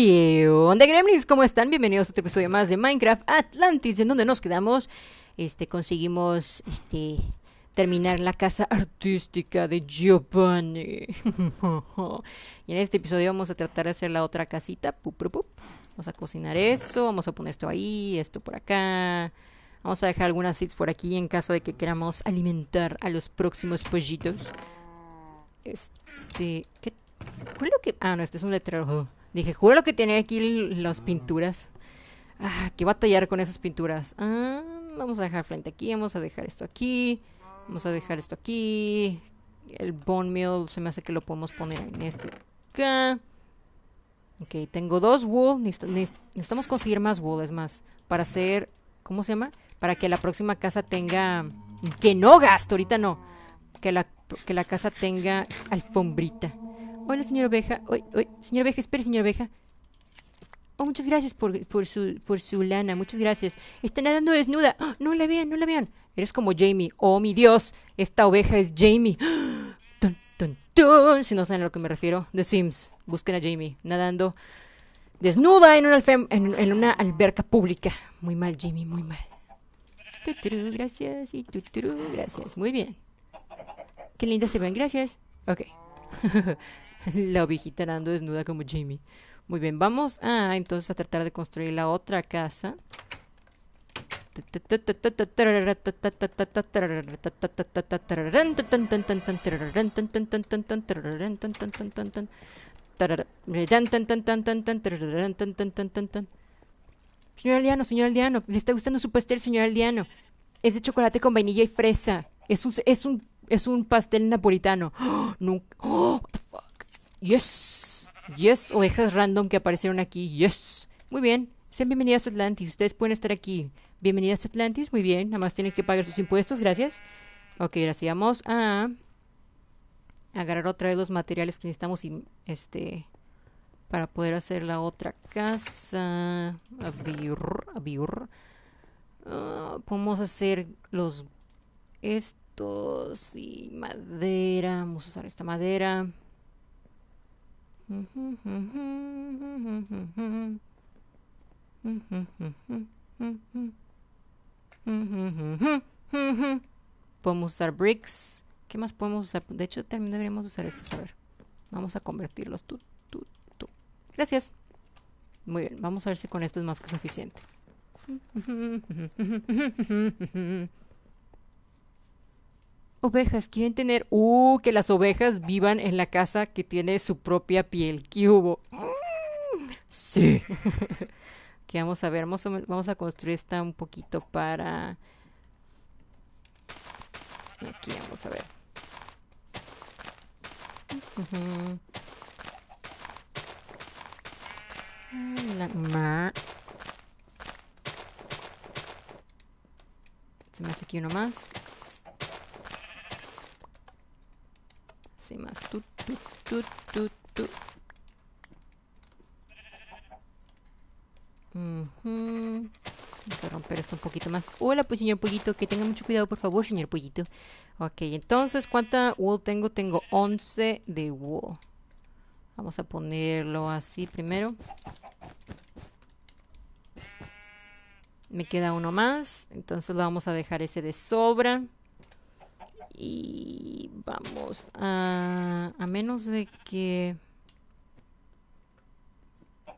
¿Qué Gremlins? ¿Cómo están? Bienvenidos a otro episodio más de Minecraft Atlantis, en donde nos quedamos. Este, conseguimos este, terminar la casa artística de Giovanni. y en este episodio vamos a tratar de hacer la otra casita. Vamos a cocinar eso, vamos a poner esto ahí, esto por acá. Vamos a dejar algunas seeds por aquí en caso de que queramos alimentar a los próximos pollitos. Este, ¿qué? ¿Cuál es lo que...? Ah, no, este es un letrero. Dije, juro que tiene aquí las ah. pinturas. Ah, que tallar con esas pinturas. Ah, vamos a dejar frente aquí, vamos a dejar esto aquí, vamos a dejar esto aquí. El bone meal se me hace que lo podemos poner en este acá. Ok, tengo dos wool. necesitamos conseguir más wool, es más. Para hacer. ¿Cómo se llama? Para que la próxima casa tenga. Que no gasto, ahorita no. Que que la casa tenga alfombrita. Hola, señor Oveja. señor Oveja, espere, señor Oveja. Oh, muchas gracias por, su, por su lana, muchas gracias. Está nadando desnuda. ¡Ah! no la vean, no la vean. Eres como Jamie. Oh, mi Dios, esta oveja es Jamie. ¡Ah! Si no saben a lo que me refiero, The Sims. Busquen a Jamie nadando desnuda en una, alberca pública. Muy mal, Jamie, muy mal. gracias y gracias. Muy bien. Qué linda se ven, gracias. Ok. la ovejita ando desnuda como Jimmy. Muy bien, vamos a entonces a tratar de construir la otra casa. Señor Aldeano, señor Aldeano, le está gustando su pastel, señor Aldeano. Es de chocolate con vainilla y fresa. Es un, es un, es un pastel napolitano. ¡Oh! nunca. Yes. Yes, ovejas random que aparecieron aquí. Yes. Muy bien. Sean bienvenidas a Atlantis. Ustedes pueden estar aquí. Bienvenidas a Atlantis. Muy bien. Nada más tienen que pagar sus impuestos. Gracias. Ok, gracias vamos a agarrar otra vez los materiales que necesitamos y este para poder hacer la otra casa. Abiur. abiur ah, podemos hacer los estos y madera. Vamos a usar esta madera. Podemos usar bricks. ¿Qué más podemos usar? De hecho, también deberíamos usar estos. A ver, vamos a convertirlos. Gracias. Muy bien, vamos a ver si con esto es más que suficiente. Ovejas, quieren tener. Uh, que las ovejas vivan en la casa que tiene su propia piel. ¿Qué hubo? Sí. que vamos a ver, vamos a, construir esta un poquito para. Aquí vamos a ver. La Se me hace aquí uno más. Más. Vamos a romper esto un poquito más. Hola, pues, señor pollito, que tenga mucho cuidado, por favor, señor pollito. Ok, entonces, ¿cuánta wool tengo? Tengo 11 de wool. Vamos a ponerlo así primero. Me queda uno más, entonces lo vamos a dejar ese de sobra y vamos a, a menos de que...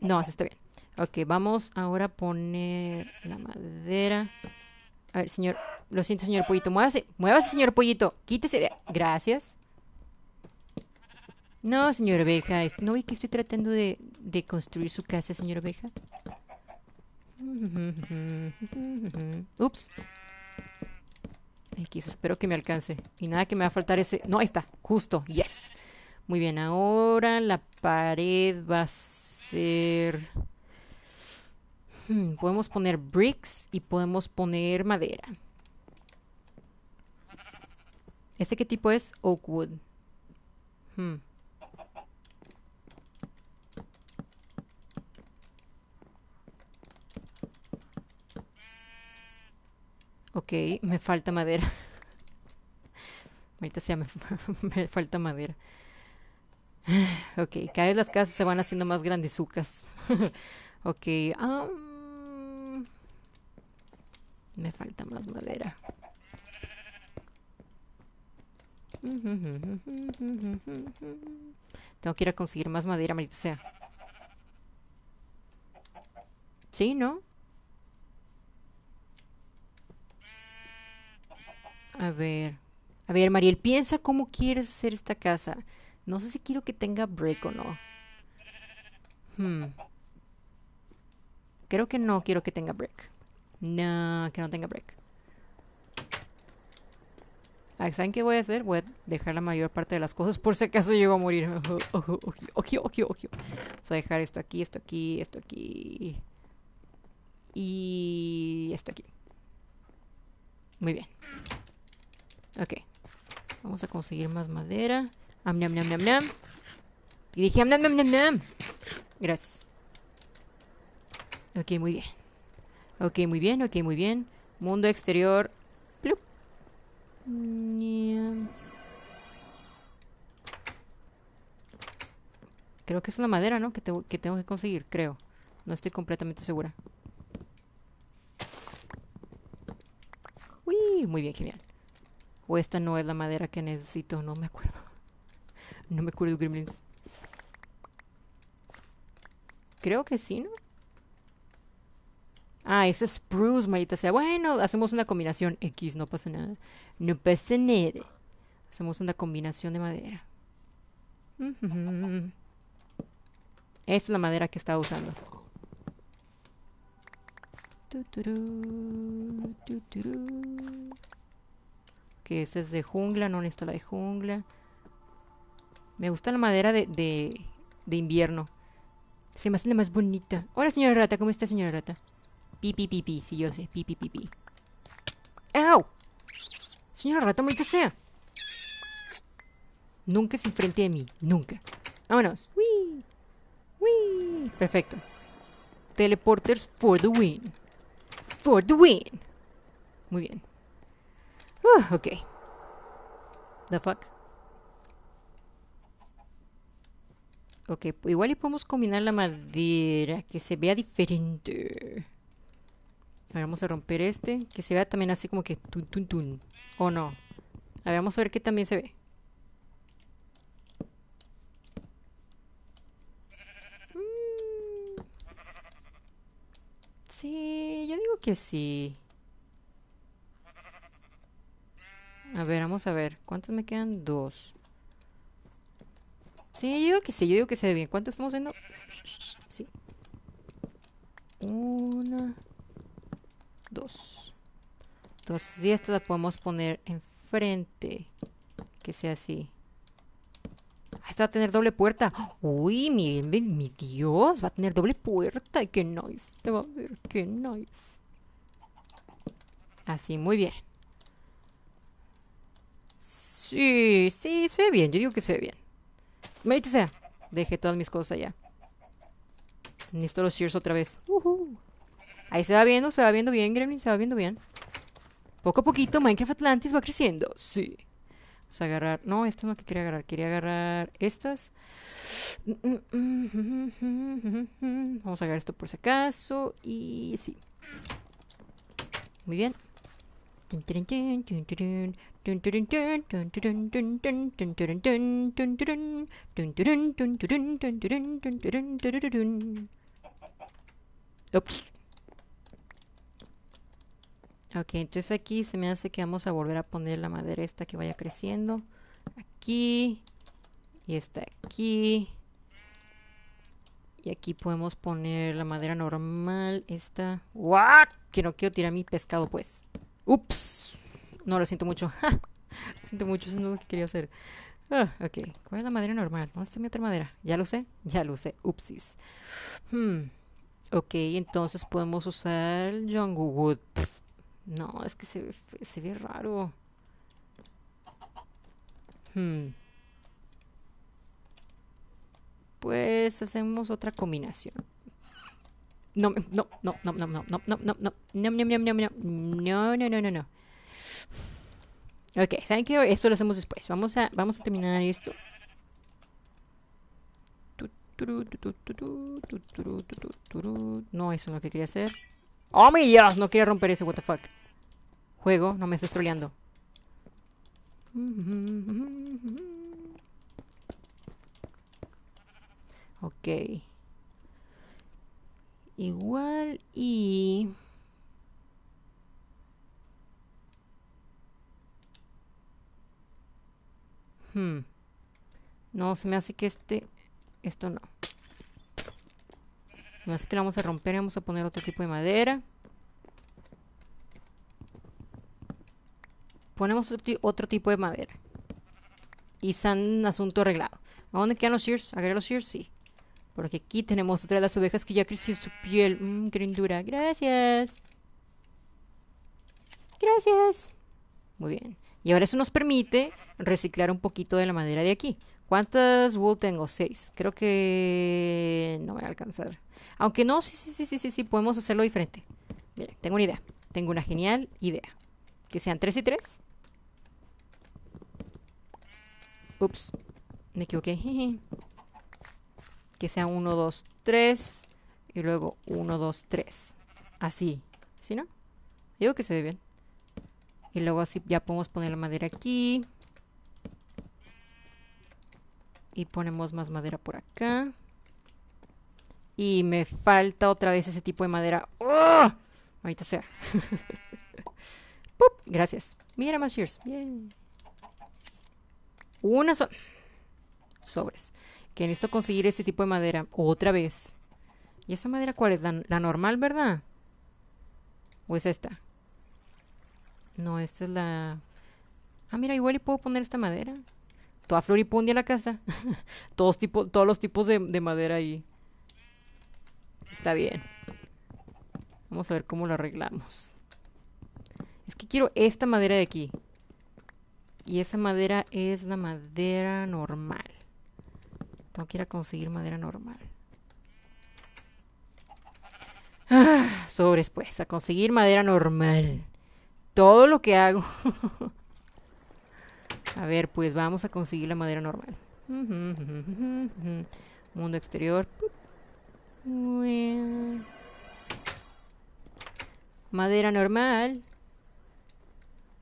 No, así está bien. Ok, vamos ahora a poner la madera. A ver, señor, lo siento, señor pollito, muévase, muévase, señor pollito, quítese de... Gracias. No, señor oveja, ¿no vi que estoy tratando de, de construir su casa, señor oveja? Ups. X, espero que me alcance. Y nada que me va a faltar ese... No, ahí está, justo, yes. Muy bien, ahora la pared va a ser... Hmm, podemos poner bricks y podemos poner madera. ¿Este qué tipo es? Oakwood. Hmm. Ok, me falta madera. Ahorita sea, me, falta madera. Ok, cada vez las casas se van haciendo más grandezucas. ok, me falta más madera. Tengo que ir a conseguir más madera, Ahorita sea. ¿Sí, no? A ver. A ver, Mariel, piensa cómo quieres hacer esta casa. No sé si quiero que tenga break o no. Hmm. Creo que no quiero que tenga break. No, que no tenga break. Ah, ¿Saben qué voy a hacer? Voy a dejar la mayor parte de las cosas por si acaso llego a morir. Ojo, ojo, ojo, ojo. Vamos a dejar esto aquí, esto aquí, esto aquí. Y esto aquí. Muy bien. Ok. Vamos a conseguir más madera. Am, Y dije, am, nam, Gracias. Ok, muy bien. Ok, muy bien, ok, muy bien. Mundo exterior. Creo que es la madera, ¿no? Que, que tengo que conseguir, creo. No estoy completamente segura. Uy, muy bien, genial o esta no es la madera que necesito, no me acuerdo. No me acuerdo, Gremlins. Creo que sí, ¿no? Ah, ese es spruce, O sea. Bueno, hacemos una combinación X, no pasa nada. No pasa nada. Hacemos una combinación de madera. Esta es la madera que estaba usando que esa es de jungla, no necesito la de jungla. Me gusta la madera de, de, invierno. Se me hace la más bonita. Hola, señora rata. ¿Cómo está, señora rata? Pi, pi, pi, pi. Sí, yo sé. Pi, pi, pi, pi. ¡Au! Señora rata, muy sea. Nunca se enfrente de mí. Nunca. Vámonos. ¡Wii! Perfecto. Teleporters for the win. For the win. Muy bien. Ah, ok. The fuck. Ok, igual y podemos combinar la madera, que se vea diferente. A ver, vamos a romper este, que se vea también así como que tun tun tun. O no. A ver, vamos a ver qué también se ve. Mm. Sí, yo digo que sí. A ver, vamos a ver. ¿Cuántos me quedan? Dos. Sí, yo digo que sí, yo digo que se ve bien. ¿Cuántos estamos haciendo? Sí. Una. Dos. Entonces, y esta la podemos poner enfrente. Que sea así. Esta va a tener doble puerta. Uy, mi, mi, Dios, va a tener doble puerta. Qué nice. a ver, qué nice. Así, muy bien. Sí, sí, se ve bien. Yo digo que se ve bien. Mérite sea. Dejé todas mis cosas allá. Necesito los shears otra vez. Ahí se va viendo, se va viendo bien, Gremlin, se va viendo bien. Poco a poquito Minecraft Atlantis va creciendo. Sí. Vamos a agarrar... No, esto es lo que quería agarrar. Quería agarrar estas. Vamos a agarrar esto por si acaso. Y sí. Muy bien. Ok, entonces aquí se me hace que vamos a volver a poner la madera esta que vaya creciendo. Aquí. Y esta aquí. Y aquí podemos poner la madera normal. Esta. ¡What! Que no quiero tirar mi pescado, pues. Ups. No, lo siento mucho. lo siento mucho, eso no es lo que quería hacer. Ah, ok, ¿cuál es la madera normal? ¿Dónde está mi otra madera? Ya lo sé, ya lo sé. Upsis. Hmm. Ok, entonces podemos usar El Jungle Wood. No, es que se, se ve raro. Hmm. Pues hacemos otra combinación. No, no, no, no, no, no, no, no, no, no, no, no, no, no, no, no, no, no, no, no. Ok, ¿saben qué? Esto lo hacemos después. Vamos a, vamos a terminar esto. No, eso es lo que quería hacer. ¡Oh, mi Dios! No quería romper ese, what the fuck. Juego, no me estés troleando. Ok igual y hmm. no se me hace que este esto no se me hace que lo vamos a romper y vamos a poner otro tipo de madera ponemos otro, tipo de madera y un asunto arreglado ¿a dónde quedan los shears? ¿agarré los shears? sí porque aquí tenemos otra de las ovejas que ya creció su piel. Mmm, qué lindura. Gracias. Gracias. Muy bien. Y ahora eso nos permite reciclar un poquito de la madera de aquí. ¿Cuántas wool tengo? Seis. Creo que no me va a alcanzar. Aunque no, sí, sí, sí, sí, sí, sí, podemos hacerlo diferente. Miren, tengo una idea. Tengo una genial idea. Que sean tres y tres. Ups, me equivoqué. que sea 1, 2, 3 y luego 1, 2, 3. Así, ¿sí no? Digo que se ve bien. Y luego así ya podemos poner la madera aquí. Y ponemos más madera por acá. Y me falta otra vez ese tipo de madera. ¡Oh! Ahorita sea. ¡Pup! Gracias. Mira más shears. Bien. Una sola. Sobres que necesito conseguir ese tipo de madera otra vez. ¿Y esa madera cuál es? ¿La, normal, verdad? ¿O es esta? No, esta es la... Ah, mira, igual y puedo poner esta madera. Toda floripundia la casa. todos, todos los tipos de, de madera ahí. Está bien. Vamos a ver cómo lo arreglamos. Es que quiero esta madera de aquí. Y esa madera es la madera normal. No quiera conseguir madera normal. Ah, sobres pues, a conseguir madera normal. Todo lo que hago. a ver, pues vamos a conseguir la madera normal. Mundo exterior. Madera normal.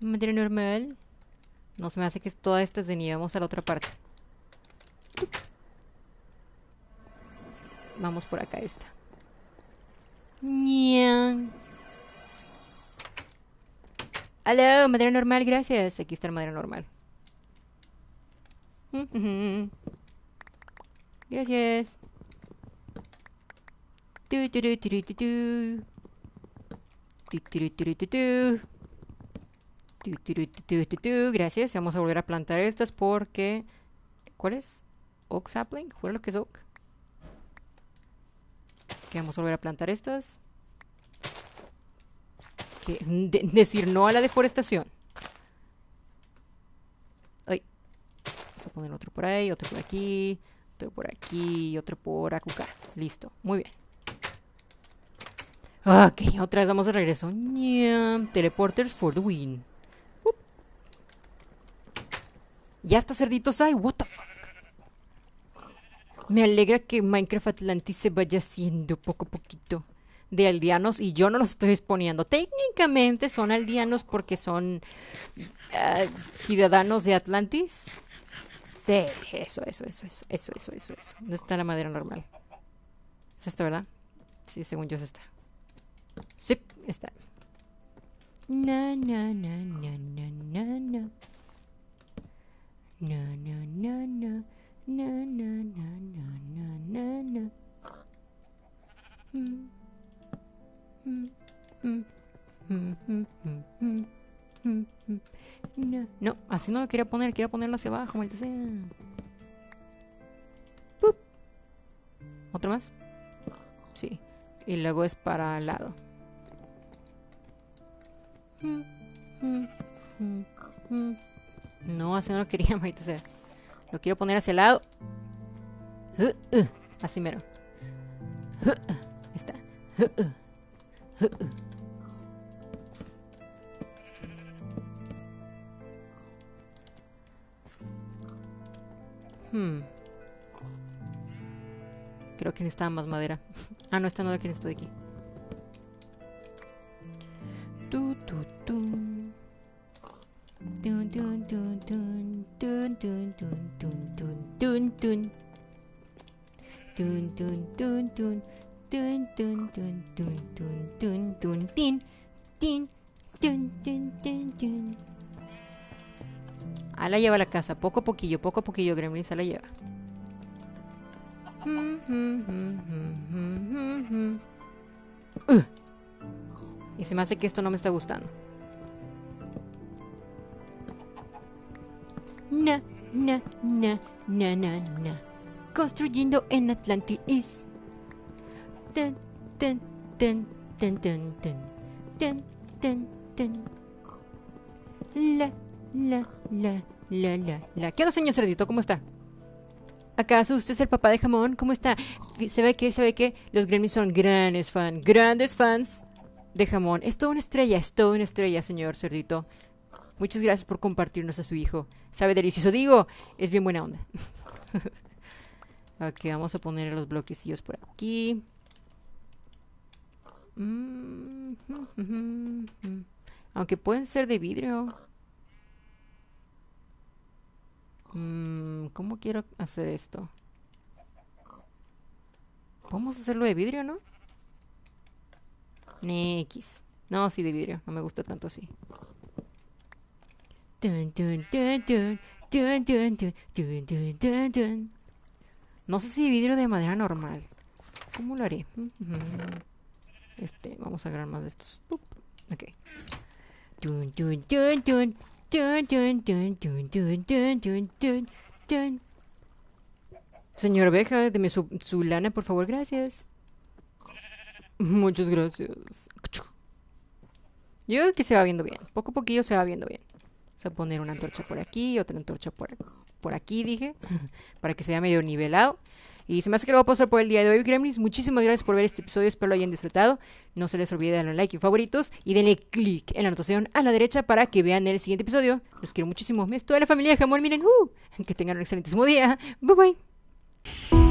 Madera normal. No se me hace que toda esta es de nieve. Vamos a la otra parte. Vamos por acá esta. Aló, madera normal, gracias. Aquí está la madera normal. Gracias. Gracias. Vamos a volver a plantar estas porque. ¿Cuál es? Oak sapling. ¿Cuál es lo que es oak? vamos a volver a plantar estas. decir no a la deforestación. Vamos a poner otro por ahí, otro por aquí, otro por aquí, otro por acá. Listo, muy bien. Ok, otra vez vamos de regreso. Teleporters for the win. Ya está cerditos hay, what the me alegra que Minecraft Atlantis se vaya haciendo poco a poquito de aldeanos y yo no los estoy exponiendo. Técnicamente son aldeanos porque son eh, ciudadanos de Atlantis. Sí, eso, eso, eso, eso, eso, eso, eso, No está la madera normal. ¿Es esta, verdad? Sí, según yo es esta. Sí, está. Na, na, na, na, na, na, na. Na, na, na, na no, así no lo quería poner, quería ponerlo hacia abajo, maldita sea. ¿Otro más? Sí. Y luego es para al lado. No, así no lo quería, maldita sea. Lo quiero poner hacia el lado. así mero. está. Hmm. Creo que necesitaba más madera. Ah, no, esta no la que necesito de aquí. tun Ah, la lleva a la casa, poco a poquillo, poco a poquillo, Gremlins la lleva. Y se me hace que esto no me está gustando. na, na, na, na, na, na. Construyendo en Atlantis. Ten, ten, ten, ten, ten, ten. La, la, la, la, la, la. ¿Qué onda, señor Cerdito? ¿Cómo está? ¿Acaso usted es el papá de jamón? ¿Cómo está? Se ve que, se ve que los Gremlins son grandes fans, grandes fans de jamón. Es toda una estrella, es toda una estrella, señor Cerdito. Muchas gracias por compartirnos a su hijo. Sabe delicioso, digo, es bien buena onda. ok, vamos a poner los bloquecillos por aquí. Mm, aunque pueden ser de vidrio. Mm, ¿Cómo quiero hacer esto? Podemos hacerlo de vidrio, ¿no? Nex. No, sí, de vidrio. No me gusta tanto así. No sé si vidrio de madera normal. ¿Cómo lo haré? Este, vamos a agarrar más de estos. Señor Oveja, deme su, lana, por favor, gracias. Muchas gracias. Yo que se va viendo bien. Poco a poquillo se va viendo bien. O sea, poner una antorcha por aquí, otra antorcha por, por aquí, dije, para que se vea medio nivelado. Y se me hace que lo voy a pasar por el día de hoy, Gremlins. Muchísimas gracias por ver este episodio, espero lo hayan disfrutado. No se les olvide darle like y favoritos y denle click en la anotación a la derecha para que vean el siguiente episodio. Los quiero muchísimo. Es toda la familia de jamón, miren, uh, que tengan un excelentísimo día. Bye bye.